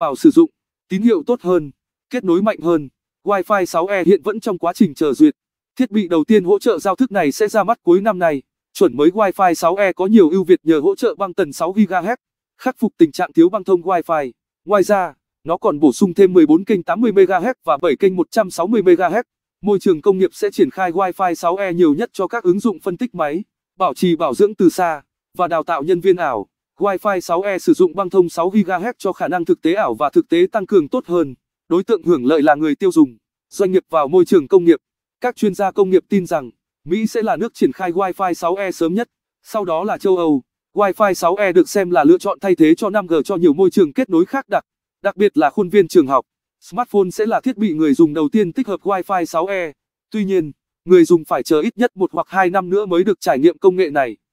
vào sử dụng, tín hiệu tốt hơn, kết nối mạnh hơn. Wi-Fi 6E hiện vẫn trong quá trình chờ duyệt. Thiết bị đầu tiên hỗ trợ giao thức này sẽ ra mắt cuối năm nay. Chuẩn mới Wi-Fi 6E có nhiều ưu việt nhờ hỗ trợ băng tần 6 GHz, khắc phục tình trạng thiếu băng thông Wi-Fi. Ngoài ra, nó còn bổ sung thêm 14 kênh 80 MHz và 7 kênh 160 MHz. Môi trường công nghiệp sẽ triển khai Wi-Fi 6E nhiều nhất cho các ứng dụng phân tích máy, bảo trì bảo dưỡng từ xa và đào tạo nhân viên ảo. Wi-Fi 6E sử dụng băng thông 6GHz cho khả năng thực tế ảo và thực tế tăng cường tốt hơn. Đối tượng hưởng lợi là người tiêu dùng, doanh nghiệp vào môi trường công nghiệp. Các chuyên gia công nghiệp tin rằng, Mỹ sẽ là nước triển khai Wi-Fi 6E sớm nhất, sau đó là châu Âu. Wi-Fi 6E được xem là lựa chọn thay thế cho 5G cho nhiều môi trường kết nối khác đặc, đặc biệt là khuôn viên trường học. Smartphone sẽ là thiết bị người dùng đầu tiên tích hợp Wi-Fi 6E. Tuy nhiên, người dùng phải chờ ít nhất một hoặc hai năm nữa mới được trải nghiệm công nghệ này.